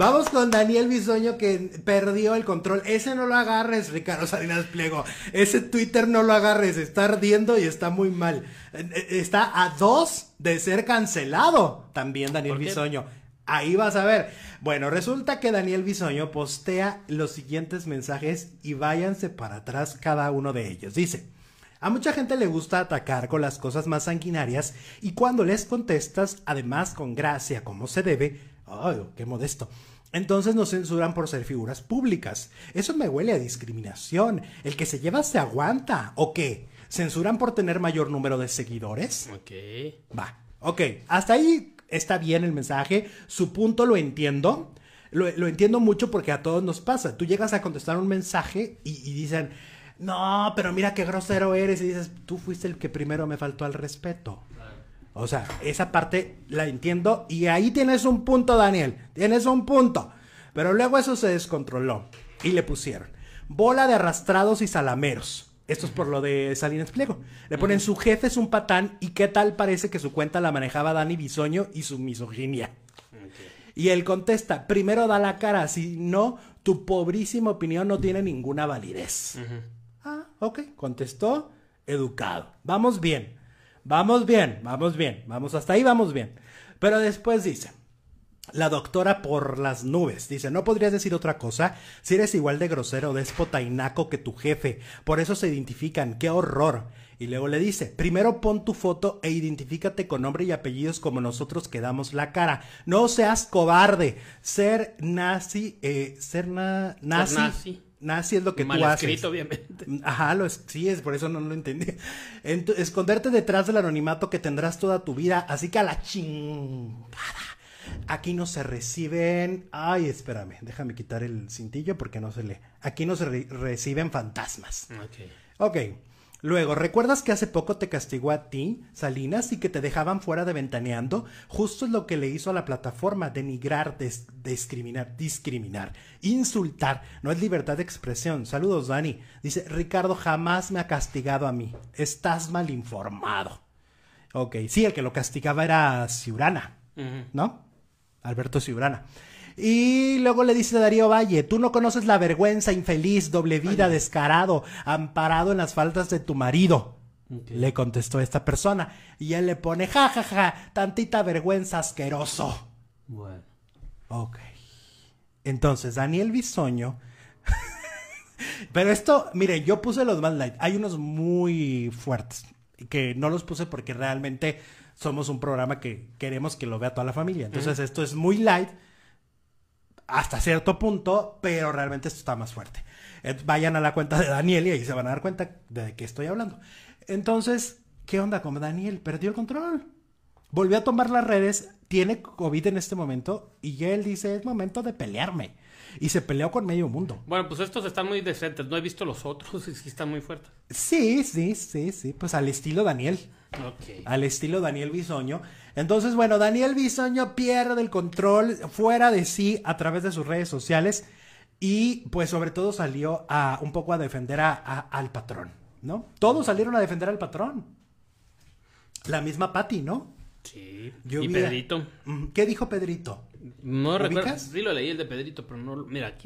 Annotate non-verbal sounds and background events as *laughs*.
Vamos con Daniel Bisoño que perdió el control. Ese no lo agarres, Ricardo Salinas Pliego. Ese Twitter no lo agarres. Está ardiendo y está muy mal. Eh, eh, está a dos de ser cancelado también Daniel Bisoño. Ahí vas a ver. Bueno, resulta que Daniel Bisoño postea los siguientes mensajes y váyanse para atrás cada uno de ellos. Dice, a mucha gente le gusta atacar con las cosas más sanguinarias y cuando les contestas, además con gracia como se debe, ¡Ay, qué modesto! Entonces nos censuran por ser figuras públicas. Eso me huele a discriminación. El que se lleva se aguanta. ¿O qué? ¿Censuran por tener mayor número de seguidores? Ok. Va. Ok. Hasta ahí está bien el mensaje. Su punto lo entiendo. Lo, entiendo mucho porque a todos nos pasa. Tú llegas a contestar un mensaje y, y dicen, no, pero mira qué grosero eres. Y dices, tú fuiste el que primero me faltó al respeto. O sea, esa parte la entiendo y ahí tienes un punto, Daniel. Tienes un punto. Pero luego eso se descontroló y le pusieron bola de arrastrados y salameros. Esto es por lo de Salinas Pliego. Le ponen su jefe es un patán y qué tal parece que su cuenta la manejaba Dani Bisoño y su misoginia. Y él contesta, primero da la cara, si no, tu pobrísima opinión no tiene ninguna validez. Ah, ok, contestó, educado. Vamos bien. Vamos bien, vamos bien, vamos hasta ahí, vamos bien. Pero después dice, la doctora por las nubes dice, no podrías decir otra cosa si eres igual de grosero, déspota y naco que tu jefe. Por eso se identifican, qué horror. Y luego le dice, primero pon tu foto e identifícate con nombre y apellidos como nosotros que damos la cara. No seas cobarde. Ser nazi, eh, ser nazi. nazi. es lo que tú haces. escrito, obviamente. Mm, ajá, lo sí, es por eso no lo entendí. esconderte detrás del anonimato que tendrás toda tu vida, así que a la chingada. Aquí no se reciben. Ay, espérame, déjame quitar el cintillo porque no se lee. Aquí no se reciben fantasmas. Ok. Ok. Luego, ¿recuerdas que hace poco te castigó a ti, Salinas, y que te dejaban fuera de ventaneando? Justo es lo que le hizo a la plataforma, denigrar, discriminar, discriminar, insultar. No es libertad de expresión. Saludos, Dani. Dice, Ricardo jamás me ha castigado a mí. Estás mal informado. Ok, sí, el que lo castigaba era Ciurana, ¿no? Alberto Cibrana Y luego le dice Darío Valle, tú no conoces la vergüenza, infeliz, doble vida, descarado, amparado en las faltas de tu marido. Le contestó esta persona. Y él le pone, ja, ja, ja, tantita vergüenza, asqueroso. Bueno. Ok. Entonces, Daniel Bisoño. *laughs* Pero esto, mire, yo puse los más light. Hay unos muy fuertes que no los puse porque realmente somos un programa que queremos que lo vea toda la familia. Entonces esto es muy light hasta cierto punto, pero realmente esto está más fuerte. Eh, vayan a la cuenta de Daniel y ahí se van a dar cuenta de qué estoy hablando. Entonces, ¿qué onda con Daniel? Perdió el control. Volvió a tomar las redes, tiene COVID en este momento y él dice, es momento de pelearme. Y se peleó con medio mundo. Bueno, pues estos están muy decentes, no he visto los otros *laughs* y sí están muy fuertes. Sí, sí, sí, sí, pues al estilo Daniel. Al estilo Daniel Bisoño. Entonces, bueno, Daniel Bisoño pierde el control fuera de sí a través de sus redes sociales y pues sobre todo salió a un poco a defender a, al patrón, ¿no? Todos salieron a defender al patrón. La misma Patti, ¿no? Sí. y Pedrito. Mm, ¿Qué dijo Pedrito? No recuerdo. Sí lo leí el de Pedrito, pero no. Mira, aquí